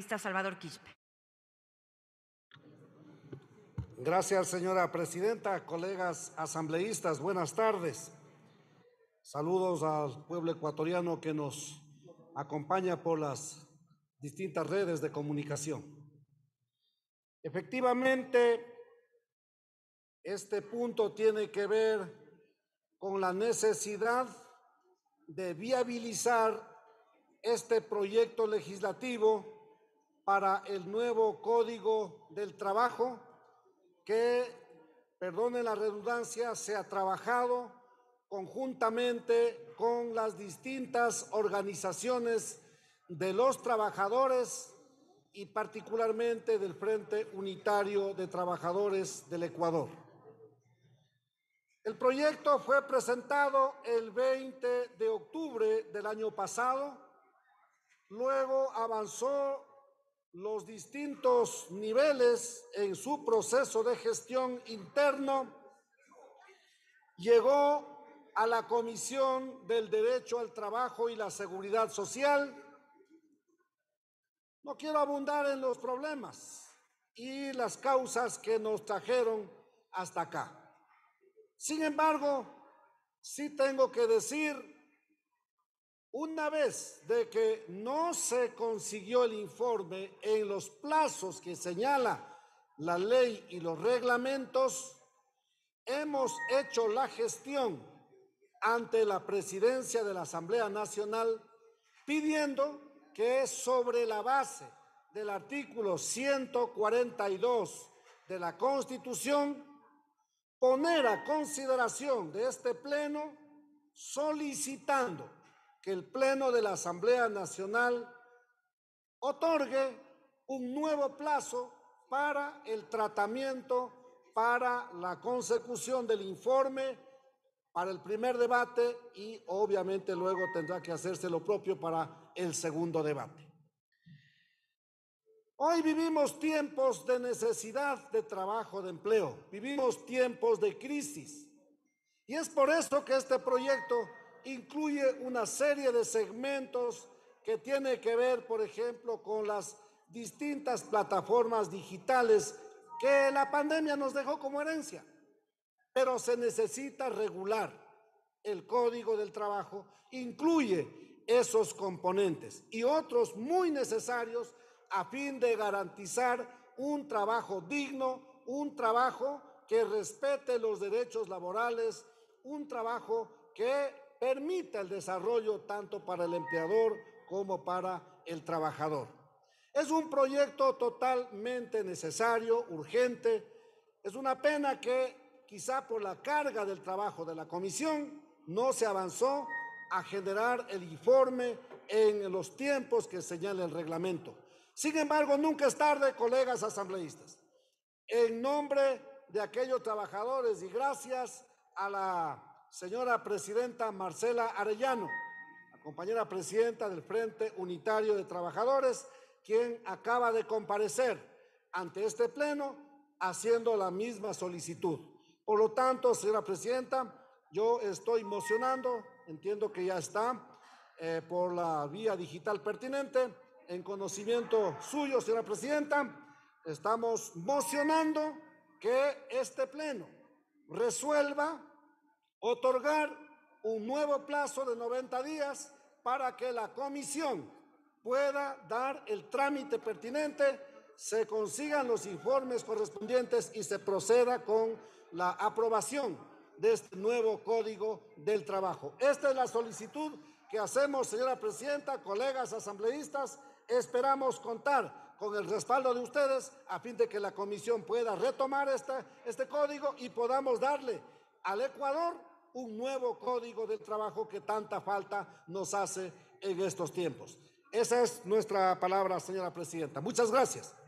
Salvador Quispe. Gracias, señora presidenta, colegas asambleístas, buenas tardes. Saludos al pueblo ecuatoriano que nos acompaña por las distintas redes de comunicación. Efectivamente, este punto tiene que ver con la necesidad de viabilizar este proyecto legislativo para el nuevo código del trabajo que, perdone la redundancia, se ha trabajado conjuntamente con las distintas organizaciones de los trabajadores y particularmente del Frente Unitario de Trabajadores del Ecuador. El proyecto fue presentado el 20 de octubre del año pasado, luego avanzó los distintos niveles en su proceso de gestión interno, llegó a la Comisión del Derecho al Trabajo y la Seguridad Social. No quiero abundar en los problemas y las causas que nos trajeron hasta acá. Sin embargo, sí tengo que decir una vez de que no se consiguió el informe en los plazos que señala la ley y los reglamentos, hemos hecho la gestión ante la presidencia de la Asamblea Nacional pidiendo que sobre la base del artículo 142 de la Constitución poner a consideración de este Pleno solicitando que el Pleno de la Asamblea Nacional otorgue un nuevo plazo para el tratamiento, para la consecución del informe, para el primer debate y obviamente luego tendrá que hacerse lo propio para el segundo debate. Hoy vivimos tiempos de necesidad de trabajo, de empleo, vivimos tiempos de crisis y es por eso que este proyecto incluye una serie de segmentos que tiene que ver, por ejemplo, con las distintas plataformas digitales que la pandemia nos dejó como herencia. Pero se necesita regular. El código del trabajo incluye esos componentes y otros muy necesarios a fin de garantizar un trabajo digno, un trabajo que respete los derechos laborales, un trabajo que permita el desarrollo tanto para el empleador como para el trabajador. Es un proyecto totalmente necesario, urgente. Es una pena que quizá por la carga del trabajo de la comisión no se avanzó a generar el informe en los tiempos que señala el reglamento. Sin embargo, nunca es tarde, colegas asambleístas. En nombre de aquellos trabajadores y gracias a la señora presidenta Marcela Arellano, compañera presidenta del Frente Unitario de Trabajadores, quien acaba de comparecer ante este pleno haciendo la misma solicitud. Por lo tanto, señora presidenta, yo estoy mocionando, entiendo que ya está eh, por la vía digital pertinente, en conocimiento suyo, señora presidenta, estamos mocionando que este pleno resuelva otorgar un nuevo plazo de 90 días para que la comisión pueda dar el trámite pertinente, se consigan los informes correspondientes y se proceda con la aprobación de este nuevo código del trabajo. Esta es la solicitud que hacemos, señora presidenta, colegas asambleístas. Esperamos contar con el respaldo de ustedes a fin de que la comisión pueda retomar este, este código y podamos darle al Ecuador un nuevo código del trabajo que tanta falta nos hace en estos tiempos. Esa es nuestra palabra, señora presidenta. Muchas gracias.